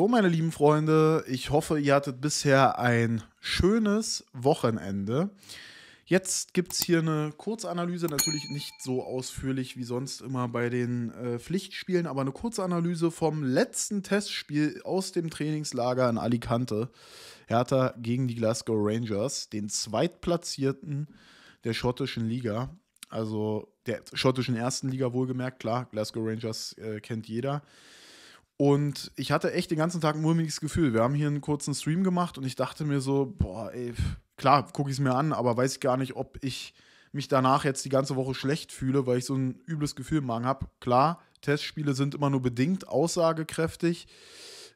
So, meine lieben Freunde, ich hoffe, ihr hattet bisher ein schönes Wochenende. Jetzt gibt es hier eine Kurzanalyse, natürlich nicht so ausführlich wie sonst immer bei den äh, Pflichtspielen, aber eine Kurzanalyse vom letzten Testspiel aus dem Trainingslager in Alicante. Hertha gegen die Glasgow Rangers, den zweitplatzierten der schottischen Liga, also der schottischen ersten Liga wohlgemerkt, klar, Glasgow Rangers äh, kennt jeder. Und ich hatte echt den ganzen Tag ein mulmiges Gefühl. Wir haben hier einen kurzen Stream gemacht und ich dachte mir so, boah, ey, klar, gucke ich es mir an, aber weiß ich gar nicht, ob ich mich danach jetzt die ganze Woche schlecht fühle, weil ich so ein übles Gefühl im Magen habe. Klar, Testspiele sind immer nur bedingt aussagekräftig.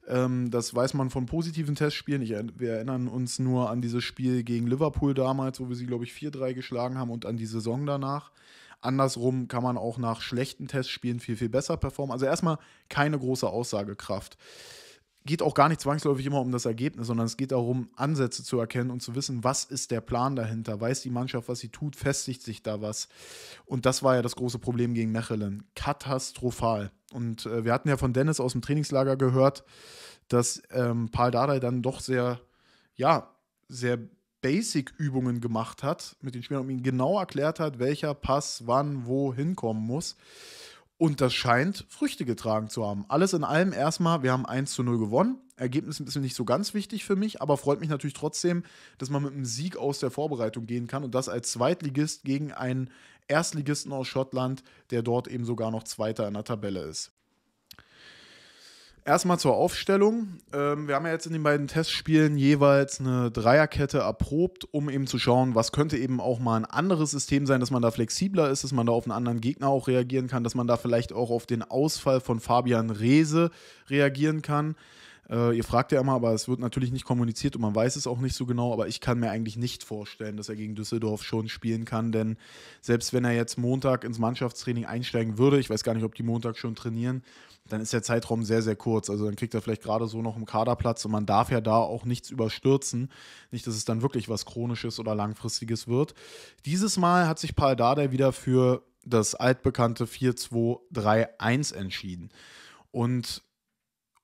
Ähm, das weiß man von positiven Testspielen. Ich, wir erinnern uns nur an dieses Spiel gegen Liverpool damals, wo wir sie, glaube ich, 4-3 geschlagen haben und an die Saison danach. Andersrum kann man auch nach schlechten Testspielen viel, viel besser performen. Also erstmal keine große Aussagekraft. Geht auch gar nicht zwangsläufig immer um das Ergebnis, sondern es geht darum, Ansätze zu erkennen und zu wissen, was ist der Plan dahinter? Weiß die Mannschaft, was sie tut? Festigt sich da was? Und das war ja das große Problem gegen Mechelen. Katastrophal. Und äh, wir hatten ja von Dennis aus dem Trainingslager gehört, dass ähm, Paul Dardai dann doch sehr, ja, sehr Basic-Übungen gemacht hat mit den Spielern und ihnen genau erklärt hat, welcher Pass wann wo hinkommen muss. Und das scheint Früchte getragen zu haben. Alles in allem erstmal, wir haben 1 zu 0 gewonnen. Ergebnis ist nicht so ganz wichtig für mich, aber freut mich natürlich trotzdem, dass man mit einem Sieg aus der Vorbereitung gehen kann und das als Zweitligist gegen einen Erstligisten aus Schottland, der dort eben sogar noch Zweiter in der Tabelle ist. Erstmal zur Aufstellung. Ähm, wir haben ja jetzt in den beiden Testspielen jeweils eine Dreierkette erprobt, um eben zu schauen, was könnte eben auch mal ein anderes System sein, dass man da flexibler ist, dass man da auf einen anderen Gegner auch reagieren kann, dass man da vielleicht auch auf den Ausfall von Fabian Rehse reagieren kann. Äh, ihr fragt ja immer, aber es wird natürlich nicht kommuniziert und man weiß es auch nicht so genau, aber ich kann mir eigentlich nicht vorstellen, dass er gegen Düsseldorf schon spielen kann, denn selbst wenn er jetzt Montag ins Mannschaftstraining einsteigen würde, ich weiß gar nicht, ob die Montag schon trainieren, dann ist der Zeitraum sehr, sehr kurz. Also dann kriegt er vielleicht gerade so noch einen Kaderplatz und man darf ja da auch nichts überstürzen. Nicht, dass es dann wirklich was Chronisches oder Langfristiges wird. Dieses Mal hat sich Paul Dardai wieder für das altbekannte 4-2-3-1 entschieden. Und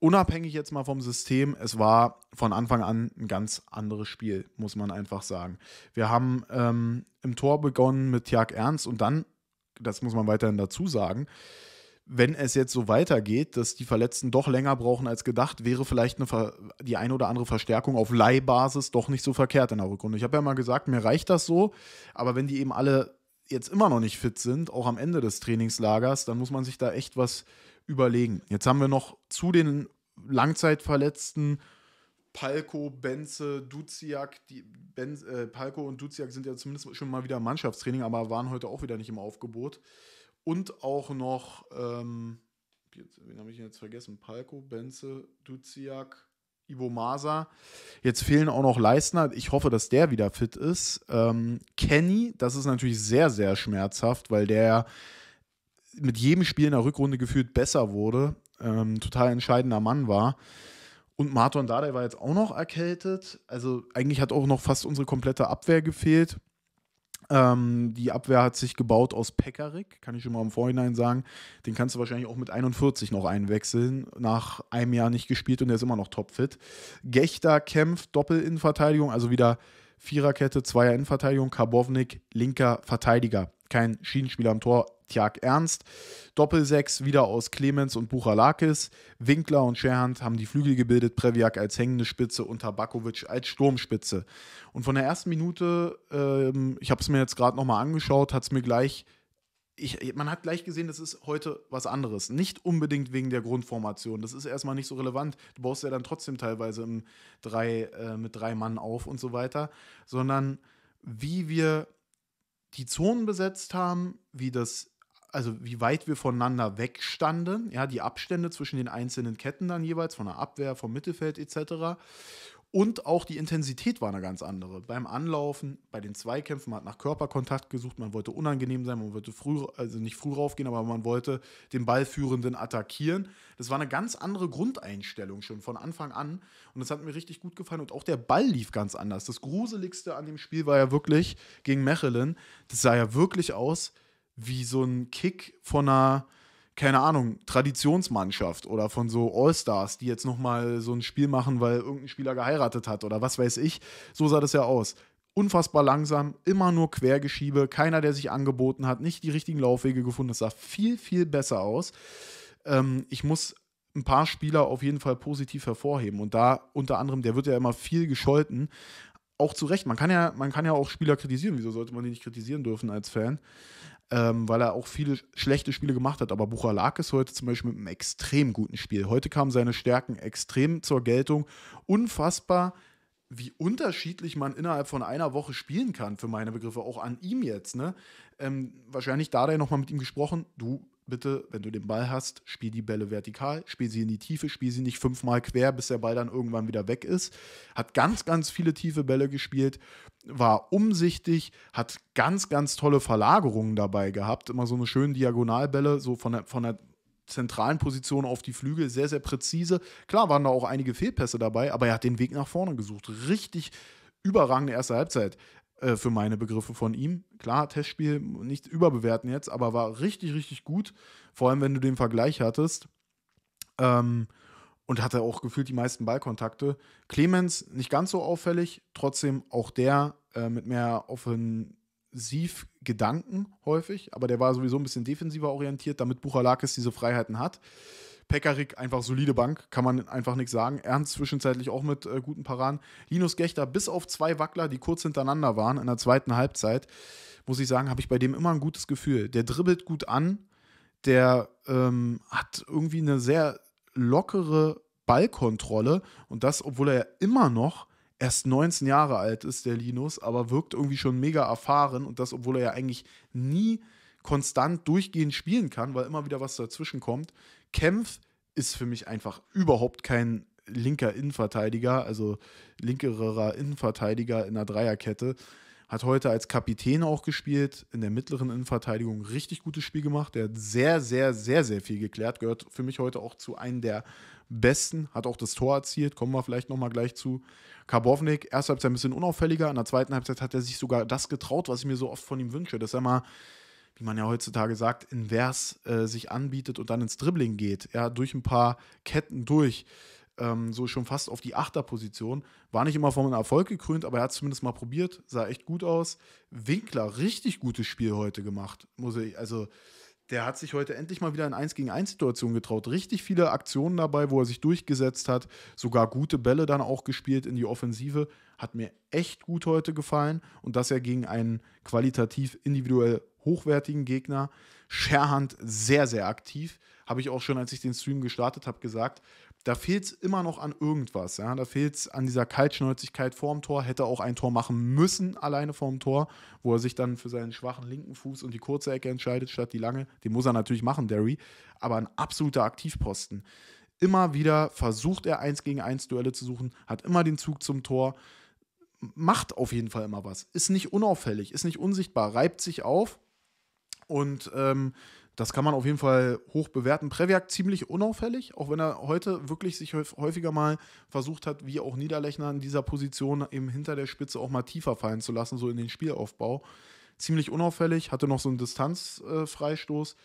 unabhängig jetzt mal vom System, es war von Anfang an ein ganz anderes Spiel, muss man einfach sagen. Wir haben ähm, im Tor begonnen mit Jörg Ernst und dann, das muss man weiterhin dazu sagen, wenn es jetzt so weitergeht, dass die Verletzten doch länger brauchen als gedacht, wäre vielleicht eine Ver die ein oder andere Verstärkung auf Leihbasis doch nicht so verkehrt in der Rückrunde. Ich habe ja mal gesagt, mir reicht das so, aber wenn die eben alle jetzt immer noch nicht fit sind, auch am Ende des Trainingslagers, dann muss man sich da echt was überlegen. Jetzt haben wir noch zu den Langzeitverletzten Palko, Benze, Duziak. Die Benz, äh, Palko und Duziak sind ja zumindest schon mal wieder im Mannschaftstraining, aber waren heute auch wieder nicht im Aufgebot. Und auch noch, ähm, jetzt, wen habe ich jetzt vergessen? Palko, Benze, Duziak, Ibo Masa. Jetzt fehlen auch noch Leistner. Ich hoffe, dass der wieder fit ist. Ähm, Kenny, das ist natürlich sehr, sehr schmerzhaft, weil der mit jedem Spiel in der Rückrunde gefühlt besser wurde. Ähm, total entscheidender Mann war. Und Marton Dardai war jetzt auch noch erkältet. Also eigentlich hat auch noch fast unsere komplette Abwehr gefehlt. Ähm, die Abwehr hat sich gebaut aus Pekarik, kann ich schon mal im Vorhinein sagen. Den kannst du wahrscheinlich auch mit 41 noch einwechseln. Nach einem Jahr nicht gespielt und der ist immer noch topfit. Gechter kämpft Doppel-Innenverteidigung, also wieder Viererkette, Zweier-Innenverteidigung. Karbovnik, linker Verteidiger kein Schienenspieler am Tor, Tjag Ernst. Doppelsechs wieder aus Clemens und Buchalakis. Winkler und Scherhand haben die Flügel gebildet, Previak als hängende Spitze und Tabakovic als Sturmspitze. Und von der ersten Minute, ähm, ich habe es mir jetzt gerade nochmal angeschaut, hat es mir gleich ich, man hat gleich gesehen, das ist heute was anderes. Nicht unbedingt wegen der Grundformation. Das ist erstmal nicht so relevant. Du baust ja dann trotzdem teilweise drei, äh, mit drei Mann auf und so weiter. Sondern wie wir die Zonen besetzt haben, wie das also wie weit wir voneinander wegstanden, ja, die Abstände zwischen den einzelnen Ketten dann jeweils von der Abwehr, vom Mittelfeld etc. Und auch die Intensität war eine ganz andere. Beim Anlaufen, bei den Zweikämpfen, man hat nach Körperkontakt gesucht, man wollte unangenehm sein, man wollte früh, also nicht früh raufgehen, aber man wollte den Ballführenden attackieren. Das war eine ganz andere Grundeinstellung schon von Anfang an. Und das hat mir richtig gut gefallen. Und auch der Ball lief ganz anders. Das Gruseligste an dem Spiel war ja wirklich gegen Mechelen. Das sah ja wirklich aus wie so ein Kick von einer keine Ahnung, Traditionsmannschaft oder von so All-Stars, die jetzt nochmal so ein Spiel machen, weil irgendein Spieler geheiratet hat oder was weiß ich. So sah das ja aus. Unfassbar langsam, immer nur Quergeschiebe, keiner, der sich angeboten hat, nicht die richtigen Laufwege gefunden. Das sah viel, viel besser aus. Ähm, ich muss ein paar Spieler auf jeden Fall positiv hervorheben. Und da unter anderem, der wird ja immer viel gescholten. Auch zu Recht. Man kann ja, man kann ja auch Spieler kritisieren. Wieso sollte man die nicht kritisieren dürfen als Fan? ähm, weil er auch viele schlechte Spiele gemacht hat. Aber Buchalakis heute zum Beispiel mit einem extrem guten Spiel. Heute kamen seine Stärken extrem zur Geltung. Unfassbar, wie unterschiedlich man innerhalb von einer Woche spielen kann, für meine Begriffe, auch an ihm jetzt. Ne? Ähm, wahrscheinlich Dardai nochmal mit ihm gesprochen. Du bitte, wenn du den Ball hast, spiel die Bälle vertikal, spiel sie in die Tiefe, spiel sie nicht fünfmal quer, bis der Ball dann irgendwann wieder weg ist. Hat ganz, ganz viele tiefe Bälle gespielt war umsichtig, hat ganz, ganz tolle Verlagerungen dabei gehabt. Immer so eine schöne Diagonalbälle, so von der, von der zentralen Position auf die Flügel, sehr, sehr präzise. Klar waren da auch einige Fehlpässe dabei, aber er hat den Weg nach vorne gesucht. Richtig überragende erste Halbzeit äh, für meine Begriffe von ihm. Klar, Testspiel nicht überbewerten jetzt, aber war richtig, richtig gut. Vor allem, wenn du den Vergleich hattest. Ähm, und hatte auch gefühlt die meisten Ballkontakte. Clemens nicht ganz so auffällig, trotzdem auch der äh, mit mehr Offensivgedanken häufig, aber der war sowieso ein bisschen defensiver orientiert, damit Buchalakis diese Freiheiten hat. Pekarik einfach solide Bank, kann man einfach nichts sagen. Ernst zwischenzeitlich auch mit äh, guten Paraden. Linus Gächter bis auf zwei Wackler, die kurz hintereinander waren in der zweiten Halbzeit, muss ich sagen, habe ich bei dem immer ein gutes Gefühl. Der dribbelt gut an, der ähm, hat irgendwie eine sehr lockere Ballkontrolle und das, obwohl er ja immer noch erst 19 Jahre alt ist, der Linus, aber wirkt irgendwie schon mega erfahren und das, obwohl er ja eigentlich nie konstant durchgehend spielen kann, weil immer wieder was dazwischen kommt. Kempf ist für mich einfach überhaupt kein linker Innenverteidiger, also linkerer Innenverteidiger in einer Dreierkette. Hat heute als Kapitän auch gespielt, in der mittleren Innenverteidigung richtig gutes Spiel gemacht. Der hat sehr, sehr, sehr, sehr viel geklärt. Gehört für mich heute auch zu einem der besten. Hat auch das Tor erzielt. Kommen wir vielleicht nochmal gleich zu. Karbovnik, erste Halbzeit ein bisschen unauffälliger. In der zweiten Halbzeit hat er sich sogar das getraut, was ich mir so oft von ihm wünsche, dass er mal wie man ja heutzutage sagt, invers äh, sich anbietet und dann ins Dribbling geht, ja, durch ein paar Ketten durch ähm, so schon fast auf die Achterposition. War nicht immer vom Erfolg gekrönt, aber er hat es zumindest mal probiert, sah echt gut aus. Winkler, richtig gutes Spiel heute gemacht. Muss ich, also der hat sich heute endlich mal wieder in 1 gegen 1 Situationen getraut. Richtig viele Aktionen dabei, wo er sich durchgesetzt hat, sogar gute Bälle dann auch gespielt in die Offensive. Hat mir echt gut heute gefallen. Und dass er gegen einen qualitativ individuell hochwertigen Gegner, Scherhand sehr, sehr aktiv, habe ich auch schon, als ich den Stream gestartet habe, gesagt, da fehlt es immer noch an irgendwas. Ja? Da fehlt es an dieser Kaltschnäuzigkeit vorm Tor. Hätte auch ein Tor machen müssen, alleine vorm Tor, wo er sich dann für seinen schwachen linken Fuß und die kurze Ecke entscheidet, statt die lange. Den muss er natürlich machen, Derry. Aber ein absoluter Aktivposten. Immer wieder versucht er, eins gegen eins Duelle zu suchen, hat immer den Zug zum Tor, macht auf jeden Fall immer was. Ist nicht unauffällig, ist nicht unsichtbar, reibt sich auf und. Ähm, das kann man auf jeden Fall hoch bewerten. Previak ziemlich unauffällig, auch wenn er heute wirklich sich häufiger mal versucht hat, wie auch Niederlechner in dieser Position eben hinter der Spitze auch mal tiefer fallen zu lassen, so in den Spielaufbau. Ziemlich unauffällig, hatte noch so einen Distanzfreistoß. Äh,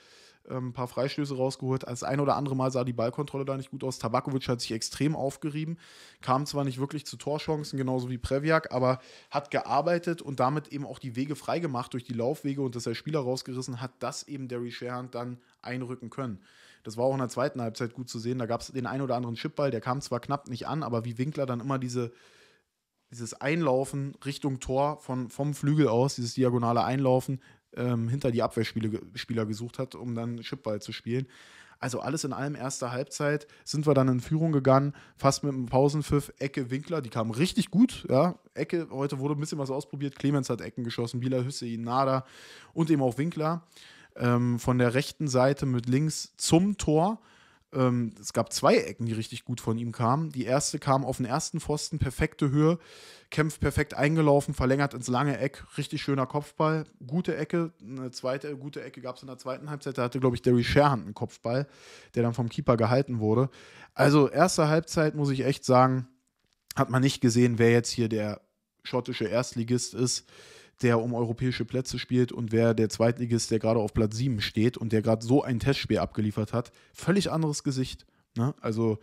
ein ähm, paar Freistöße rausgeholt. Das ein oder andere Mal sah die Ballkontrolle da nicht gut aus. Tabakovic hat sich extrem aufgerieben, kam zwar nicht wirklich zu Torchancen, genauso wie Previak, aber hat gearbeitet und damit eben auch die Wege freigemacht durch die Laufwege und dass er Spieler rausgerissen hat, dass eben Derry Sherhand dann einrücken können. Das war auch in der zweiten Halbzeit gut zu sehen. Da gab es den einen oder anderen Chipball, der kam zwar knapp nicht an, aber wie Winkler dann immer diese, dieses Einlaufen Richtung Tor von, vom Flügel aus, dieses diagonale Einlaufen, ähm, hinter die Abwehrspieler gesucht hat, um dann Chipball zu spielen. Also alles in allem, erste Halbzeit sind wir dann in Führung gegangen, fast mit einem Pausenpfiff. Ecke, Winkler, die kamen richtig gut. Ja. Ecke, heute wurde ein bisschen was ausprobiert. Clemens hat Ecken geschossen, Bieler, Hüsse, Nada und eben auch Winkler. Ähm, von der rechten Seite mit links zum Tor ähm, es gab zwei Ecken, die richtig gut von ihm kamen. Die erste kam auf den ersten Pfosten, perfekte Höhe, kämpft perfekt eingelaufen, verlängert ins lange Eck, richtig schöner Kopfball, gute Ecke. Eine zweite gute Ecke gab es in der zweiten Halbzeit, da hatte, glaube ich, Derry Sherhand einen Kopfball, der dann vom Keeper gehalten wurde. Also, erste Halbzeit, muss ich echt sagen, hat man nicht gesehen, wer jetzt hier der schottische Erstligist ist der um europäische Plätze spielt und wer der Zweitligist, der gerade auf Platz 7 steht und der gerade so ein Testspiel abgeliefert hat. Völlig anderes Gesicht. Ne? Also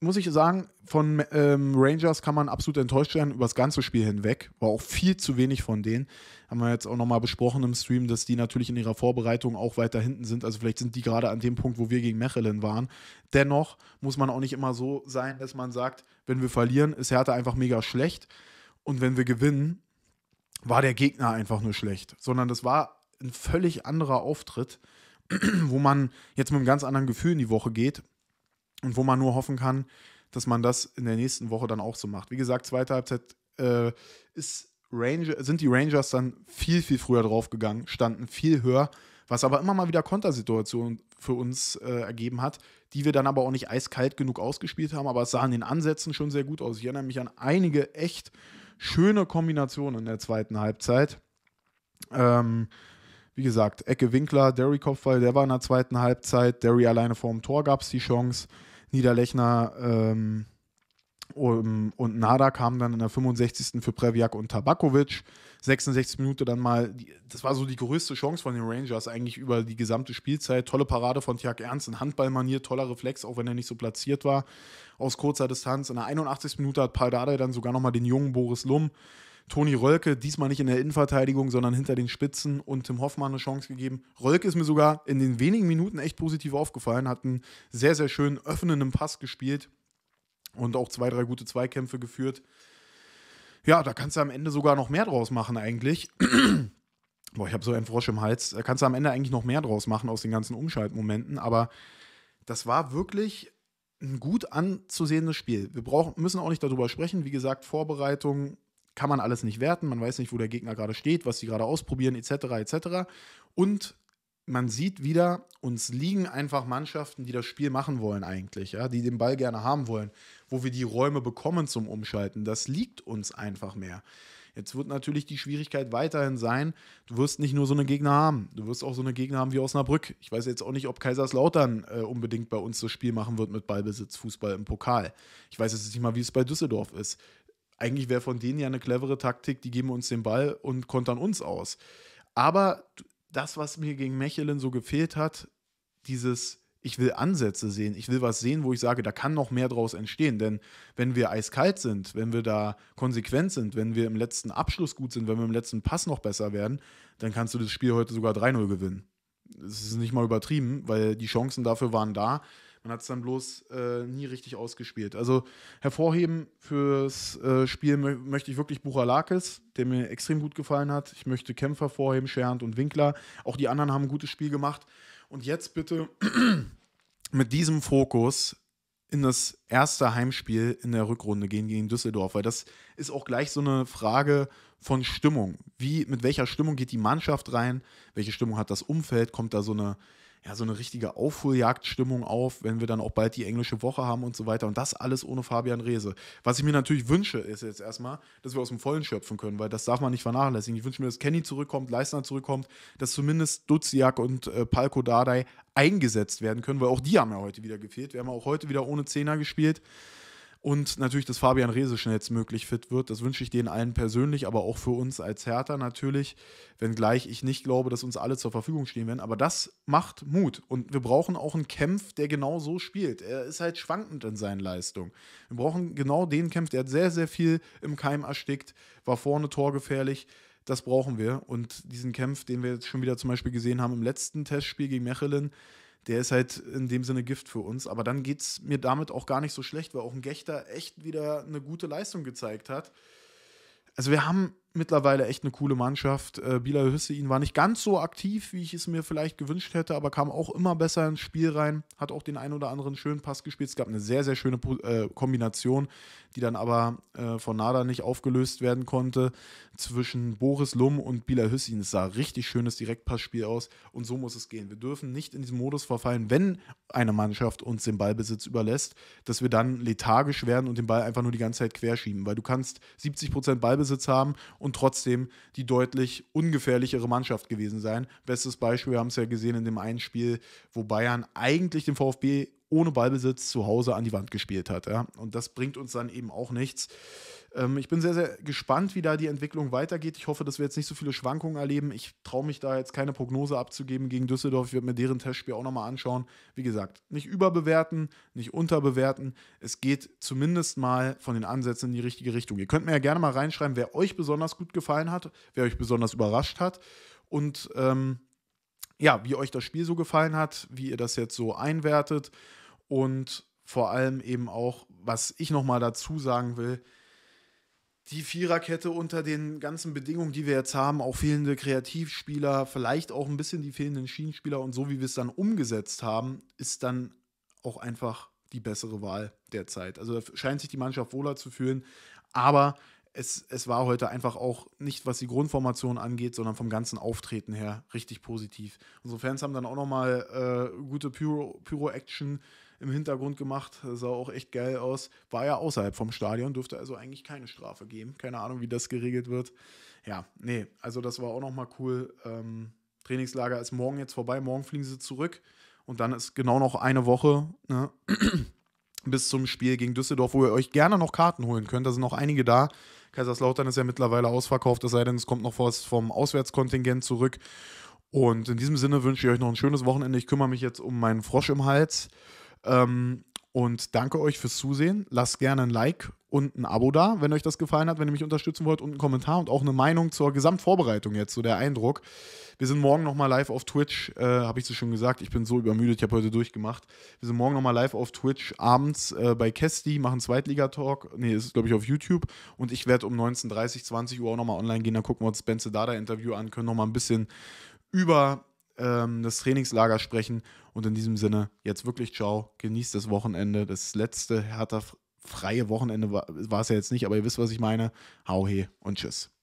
muss ich sagen, von ähm, Rangers kann man absolut enttäuscht sein über das ganze Spiel hinweg. War auch viel zu wenig von denen. Haben wir jetzt auch nochmal besprochen im Stream, dass die natürlich in ihrer Vorbereitung auch weiter hinten sind. Also vielleicht sind die gerade an dem Punkt, wo wir gegen Mechelen waren. Dennoch muss man auch nicht immer so sein, dass man sagt, wenn wir verlieren, ist Hertha einfach mega schlecht. Und wenn wir gewinnen, war der Gegner einfach nur schlecht, sondern das war ein völlig anderer Auftritt, wo man jetzt mit einem ganz anderen Gefühl in die Woche geht und wo man nur hoffen kann, dass man das in der nächsten Woche dann auch so macht. Wie gesagt, zweite Halbzeit äh, ist Ranger, sind die Rangers dann viel, viel früher draufgegangen, standen viel höher, was aber immer mal wieder Kontersituationen für uns äh, ergeben hat, die wir dann aber auch nicht eiskalt genug ausgespielt haben, aber es sah in den Ansätzen schon sehr gut aus. Ich erinnere mich an einige echt schöne Kombination in der zweiten Halbzeit. Ähm, wie gesagt, Ecke Winkler, Derry Kopfball, der war in der zweiten Halbzeit. Derry alleine vorm Tor gab es die Chance. Niederlechner ähm, um, und Nada kam dann in der 65. für Previak und Tabakovic. 66 Minuten dann mal, das war so die größte Chance von den Rangers eigentlich über die gesamte Spielzeit. Tolle Parade von Tiag Ernst in Handballmanier, toller Reflex, auch wenn er nicht so platziert war, aus kurzer Distanz. In der 81. Minute hat Paul Dardai dann sogar nochmal den jungen Boris Lum, Toni Rölke, diesmal nicht in der Innenverteidigung, sondern hinter den Spitzen und Tim Hoffmann eine Chance gegeben. Rölke ist mir sogar in den wenigen Minuten echt positiv aufgefallen, hat einen sehr, sehr schönen öffnenden Pass gespielt und auch zwei, drei gute Zweikämpfe geführt. Ja, da kannst du am Ende sogar noch mehr draus machen eigentlich. Boah, ich habe so einen Frosch im Hals. Da kannst du am Ende eigentlich noch mehr draus machen aus den ganzen Umschaltmomenten. Aber das war wirklich ein gut anzusehendes Spiel. Wir brauchen, müssen auch nicht darüber sprechen. Wie gesagt, Vorbereitung kann man alles nicht werten. Man weiß nicht, wo der Gegner gerade steht, was sie gerade ausprobieren, etc. etc. Und man sieht wieder, uns liegen einfach Mannschaften, die das Spiel machen wollen eigentlich, ja, die den Ball gerne haben wollen, wo wir die Räume bekommen zum Umschalten. Das liegt uns einfach mehr. Jetzt wird natürlich die Schwierigkeit weiterhin sein, du wirst nicht nur so eine Gegner haben, du wirst auch so eine Gegner haben wie Osnabrück. Ich weiß jetzt auch nicht, ob Kaiserslautern äh, unbedingt bei uns das Spiel machen wird mit Ballbesitz, Fußball im Pokal. Ich weiß jetzt nicht mal, wie es bei Düsseldorf ist. Eigentlich wäre von denen ja eine clevere Taktik, die geben uns den Ball und kontern uns aus. Aber das, was mir gegen Mechelen so gefehlt hat, dieses, ich will Ansätze sehen, ich will was sehen, wo ich sage, da kann noch mehr draus entstehen. Denn wenn wir eiskalt sind, wenn wir da konsequent sind, wenn wir im letzten Abschluss gut sind, wenn wir im letzten Pass noch besser werden, dann kannst du das Spiel heute sogar 3-0 gewinnen. Es ist nicht mal übertrieben, weil die Chancen dafür waren da. Man hat es dann bloß äh, nie richtig ausgespielt. Also hervorheben fürs äh, Spiel mö möchte ich wirklich Buchalakis, der mir extrem gut gefallen hat. Ich möchte Kämpfer vorheben, Schernd und Winkler. Auch die anderen haben ein gutes Spiel gemacht. Und jetzt bitte mit diesem Fokus in das erste Heimspiel in der Rückrunde gehen gegen Düsseldorf, weil das ist auch gleich so eine Frage von Stimmung. Wie, mit welcher Stimmung geht die Mannschaft rein? Welche Stimmung hat das Umfeld? Kommt da so eine ja, so eine richtige Aufholjagdstimmung auf, wenn wir dann auch bald die englische Woche haben und so weiter. Und das alles ohne Fabian Rehse. Was ich mir natürlich wünsche, ist jetzt erstmal, dass wir aus dem Vollen schöpfen können, weil das darf man nicht vernachlässigen. Ich wünsche mir, dass Kenny zurückkommt, Leistner zurückkommt, dass zumindest Dutziak und äh, Palko Dardai eingesetzt werden können, weil auch die haben ja heute wieder gefehlt. Wir haben ja auch heute wieder ohne Zehner gespielt. Und natürlich, dass Fabian Rehse schnellstmöglich fit wird. Das wünsche ich denen allen persönlich, aber auch für uns als Hertha natürlich. Wenngleich ich nicht glaube, dass uns alle zur Verfügung stehen werden. Aber das macht Mut. Und wir brauchen auch einen Kämpf, der genau so spielt. Er ist halt schwankend in seinen Leistungen. Wir brauchen genau den Kämpf. Der hat sehr, sehr viel im Keim erstickt, war vorne torgefährlich. Das brauchen wir. Und diesen Kämpf, den wir jetzt schon wieder zum Beispiel gesehen haben im letzten Testspiel gegen Mechelen, der ist halt in dem Sinne Gift für uns. Aber dann geht es mir damit auch gar nicht so schlecht, weil auch ein Gechter echt wieder eine gute Leistung gezeigt hat. Also wir haben mittlerweile echt eine coole Mannschaft. Äh, Bilal Hüssein war nicht ganz so aktiv, wie ich es mir vielleicht gewünscht hätte, aber kam auch immer besser ins Spiel rein, hat auch den einen oder anderen schönen Pass gespielt. Es gab eine sehr, sehr schöne äh, Kombination, die dann aber äh, von Nada nicht aufgelöst werden konnte, zwischen Boris Lum und Bieler Hüssein. Es sah richtig schönes Direktpassspiel aus und so muss es gehen. Wir dürfen nicht in diesen Modus verfallen, wenn eine Mannschaft uns den Ballbesitz überlässt, dass wir dann lethargisch werden und den Ball einfach nur die ganze Zeit querschieben, weil du kannst 70% Ballbesitz haben und trotzdem die deutlich ungefährlichere Mannschaft gewesen sein. Bestes Beispiel, wir haben es ja gesehen in dem einen Spiel, wo Bayern eigentlich den VfB ohne Ballbesitz zu Hause an die Wand gespielt hat. Ja? Und das bringt uns dann eben auch nichts. Ähm, ich bin sehr, sehr gespannt, wie da die Entwicklung weitergeht. Ich hoffe, dass wir jetzt nicht so viele Schwankungen erleben. Ich traue mich da jetzt keine Prognose abzugeben gegen Düsseldorf. Ich werde mir deren Testspiel auch nochmal anschauen. Wie gesagt, nicht überbewerten, nicht unterbewerten. Es geht zumindest mal von den Ansätzen in die richtige Richtung. Ihr könnt mir ja gerne mal reinschreiben, wer euch besonders gut gefallen hat, wer euch besonders überrascht hat. Und ähm, ja, wie euch das Spiel so gefallen hat, wie ihr das jetzt so einwertet. Und vor allem eben auch, was ich nochmal dazu sagen will, die Viererkette unter den ganzen Bedingungen, die wir jetzt haben, auch fehlende Kreativspieler, vielleicht auch ein bisschen die fehlenden Schienenspieler und so wie wir es dann umgesetzt haben, ist dann auch einfach die bessere Wahl derzeit. Also da scheint sich die Mannschaft wohler zu fühlen, aber es, es war heute einfach auch nicht, was die Grundformation angeht, sondern vom ganzen Auftreten her richtig positiv. Unsere Fans haben dann auch nochmal äh, gute Pyro-Action. pyro action im Hintergrund gemacht. Sah auch echt geil aus. War ja außerhalb vom Stadion, durfte also eigentlich keine Strafe geben. Keine Ahnung, wie das geregelt wird. Ja, nee, also das war auch nochmal cool. Ähm, Trainingslager ist morgen jetzt vorbei. Morgen fliegen sie zurück. Und dann ist genau noch eine Woche ne, bis zum Spiel gegen Düsseldorf, wo ihr euch gerne noch Karten holen könnt. Da sind noch einige da. Kaiserslautern ist ja mittlerweile ausverkauft, es sei denn, es kommt noch was vom Auswärtskontingent zurück. Und in diesem Sinne wünsche ich euch noch ein schönes Wochenende. Ich kümmere mich jetzt um meinen Frosch im Hals ähm, und danke euch fürs Zusehen. Lasst gerne ein Like und ein Abo da, wenn euch das gefallen hat, wenn ihr mich unterstützen wollt und einen Kommentar und auch eine Meinung zur Gesamtvorbereitung jetzt, so der Eindruck. Wir sind morgen nochmal live auf Twitch, äh, habe ich so schon gesagt, ich bin so übermüdet, ich habe heute durchgemacht. Wir sind morgen nochmal live auf Twitch, abends äh, bei Kesti, machen Zweitliga-Talk, nee, ist glaube ich auf YouTube und ich werde um 19.30, 20 Uhr auch nochmal online gehen, dann gucken wir uns Benze Dada-Interview an, können nochmal ein bisschen über ähm, das Trainingslager sprechen und in diesem Sinne, jetzt wirklich ciao, genießt das Wochenende. Das letzte härter freie Wochenende war es ja jetzt nicht, aber ihr wisst, was ich meine. Hau he und tschüss.